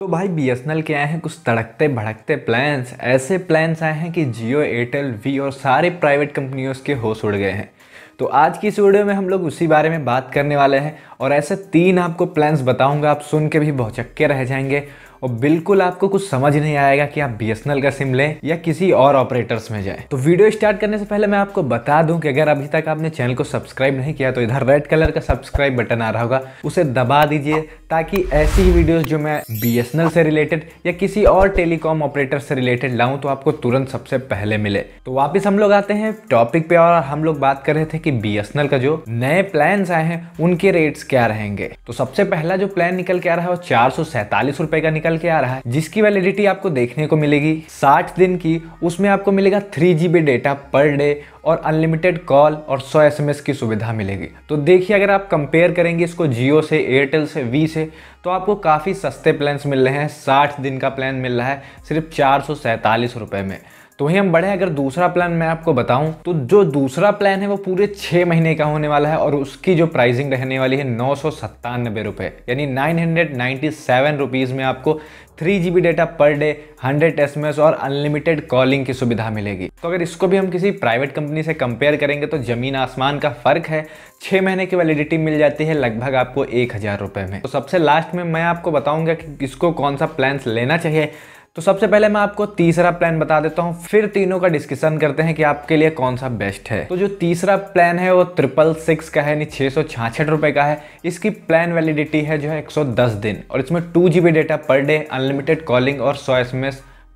तो भाई बी के आए हैं कुछ तड़कते भड़कते प्लान्स ऐसे प्लान्स आए हैं कि जियो एयरटेल वी और सारे प्राइवेट कंपनियों के होश उड़ गए हैं तो आज की इस वीडियो में हम लोग उसी बारे में बात करने वाले हैं और ऐसे तीन आपको प्लान्स बताऊंगा आप सुन के भी चक्के रह जाएंगे और बिल्कुल आपको कुछ समझ नहीं आएगा कि आप बी का सिम लें या किसी और ऑपरेटर्स में जाएं तो वीडियो स्टार्ट करने से पहले मैं आपको बता दूं कि अगर अभी तक आपने चैनल को सब्सक्राइब नहीं किया तो इधर रेड कलर का सब्सक्राइब बटन आ रहा होगा उसे दबा दीजिए ताकि ऐसी ही वीडियोस जो मैं बीएसएनएल से रिलेटेड या किसी और टेलीकॉम ऑपरेटर से रिलेटेड लाऊं तो आपको तुरंत सबसे पहले मिले तो वापस हम लोग आते हैं टॉपिक पे और हम लोग बात कर रहे थे कि बीएसएनएल का जो नए प्लान आए हैं उनके रेट्स क्या रहेंगे तो सबसे पहला जो प्लान निकल के आ रहा है वो चार रुपए का निकल के आ रहा है जिसकी वैलिडिटी आपको देखने को मिलेगी साठ दिन की उसमें आपको मिलेगा थ्री डेटा पर डे और अनलिमिटेड कॉल और सौ एस की सुविधा मिलेगी तो देखिए अगर आप कंपेयर करेंगे इसको जियो से एयरटेल से वी से तो आपको काफ़ी सस्ते प्लान्स मिल रहे हैं साठ दिन का प्लान मिल रहा है सिर्फ चार सौ में तो वहीं हम बढ़े अगर दूसरा प्लान मैं आपको बताऊं तो जो दूसरा प्लान है वो पूरे छः महीने का होने वाला है और उसकी जो प्राइसिंग रहने वाली है नौ सौ सत्तानबे रुपये यानी nine hundred ninety seven rupees में आपको three G B data per day hundred S M S और अनलिमिटेड कॉलिंग की सुविधा मिलेगी तो अगर इसको भी हम किसी प्राइवेट कंपनी से कंपेयर करेंगे तो ज़मीन आसमान का फ़र्क है छः महीने की वैलिडिटी मिल जाती है लगभग आपको एक हज़ार रुपये में तो सबसे लास्ट में मैं आपको बताऊंगा कि इसको कौन सा प्लान्स लेना चाहिए तो सबसे पहले मैं आपको तीसरा प्लान बता देता हूँ फिर तीनों का डिस्कशन करते हैं कि आपके लिए कौन सा बेस्ट है तो जो तीसरा प्लान है वो ट्रिपल सिक्स का है यानी छः सौ छाछठ रुपये का है इसकी प्लान वैलिडिटी है जो है 110 दिन और इसमें two G data per day unlimited calling और सौ एस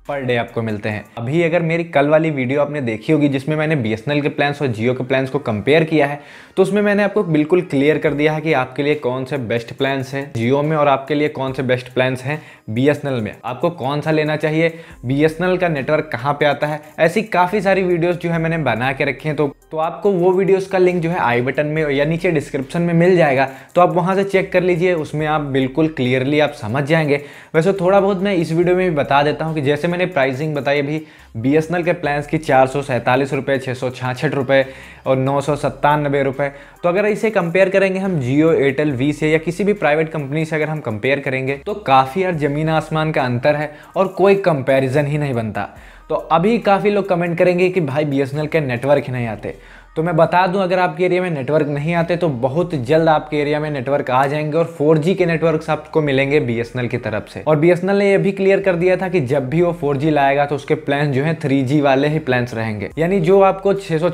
पर डे आपको मिलते हैं अभी अगर मेरी कल वाली वीडियो आपने देखी होगी जिसमें मैंने बी के प्लान्स और जियो के प्लान्स को कंपेयर किया है तो उसमें मैंने आपको बिल्कुल क्लियर कर दिया है कि आपके लिए कौन से बेस्ट प्लान्स हैं जियो में और आपके लिए कौन से बेस्ट प्लान्स हैं बी में आपको कौन सा लेना चाहिए बी का नेटवर्क कहाँ पर आता है ऐसी काफ़ी सारी वीडियोज़ जो है मैंने बना के रखी हैं तो तो आपको वो वीडियोस का लिंक जो है आई बटन में या नीचे डिस्क्रिप्शन में मिल जाएगा तो आप वहाँ से चेक कर लीजिए उसमें आप बिल्कुल क्लियरली आप समझ जाएंगे वैसे थोड़ा बहुत मैं इस वीडियो में भी बता देता हूँ कि जैसे मैंने प्राइसिंग बताई अभी बी के प्लान्स की चार सौ सैंतालीस रुपये छः सौ छाछठ रुपये और नौ सौ सत्तानबे रुपये तो अगर इसे कंपेयर करेंगे हम जियो एयरटेल वी से या किसी भी प्राइवेट कंपनी से अगर हम कंपेयर करेंगे तो काफ़ी यार ज़मीन आसमान का अंतर है और कोई कंपेरिजन ही नहीं बनता तो अभी काफ़ी लोग कमेंट करेंगे कि भाई बी के नेटवर्क नहीं आते तो मैं बता दूं अगर आपके एरिया में नेटवर्क नहीं आते तो बहुत जल्द आपके एरिया में नेटवर्क आ जाएंगे और 4G के नेटवर्क आपको मिलेंगे बीएसएनएल की तरफ से और बीएसएनएल ने यह भी क्लियर कर दिया था कि जब भी वो 4G लाएगा तो उसके प्लान जो है 3G वाले ही प्लान रहेंगे यानी जो आपको छह सौ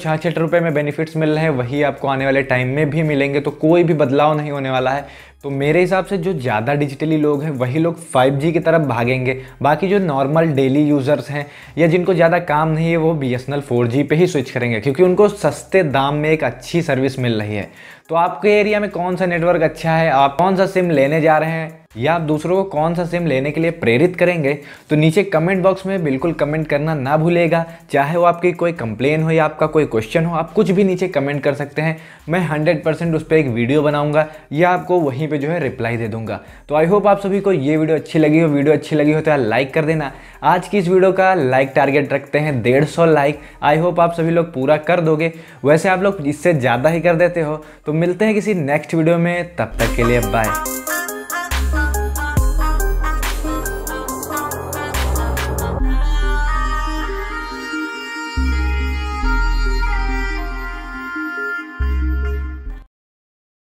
में बेनिफिट्स मिल रहे हैं वही आपको आने वाले टाइम में भी मिलेंगे तो कोई भी बदलाव नहीं होने वाला है तो मेरे हिसाब से जो ज़्यादा डिजिटली लोग हैं वही लोग 5G की तरफ भागेंगे बाकी जो नॉर्मल डेली यूज़र्स हैं या जिनको ज़्यादा काम नहीं है वो बी एस एन पे ही स्विच करेंगे क्योंकि उनको सस्ते दाम में एक अच्छी सर्विस मिल रही है तो आपके एरिया में कौन सा नेटवर्क अच्छा है आप कौन सा सिम लेने जा रहे हैं या आप दूसरों को कौन सा सिम लेने के लिए प्रेरित करेंगे तो नीचे कमेंट बॉक्स में बिल्कुल कमेंट करना ना भूलेगा चाहे वो आपकी कोई कंप्लेन हो या आपका कोई क्वेश्चन हो आप कुछ भी नीचे कमेंट कर सकते हैं मैं 100% उस पर एक वीडियो बनाऊंगा या आपको वहीं पे जो है रिप्लाई दे दूंगा तो आई होप आप सभी को ये वीडियो अच्छी लगी हो वीडियो अच्छी लगी हो तो यार लाइक कर देना आज की इस वीडियो का लाइक टारगेट रखते हैं डेढ़ लाइक आई होप आप सभी लोग पूरा कर दोगे वैसे आप लोग इससे ज़्यादा ही कर देते हो तो मिलते हैं किसी नेक्स्ट वीडियो में तब तक के लिए बाय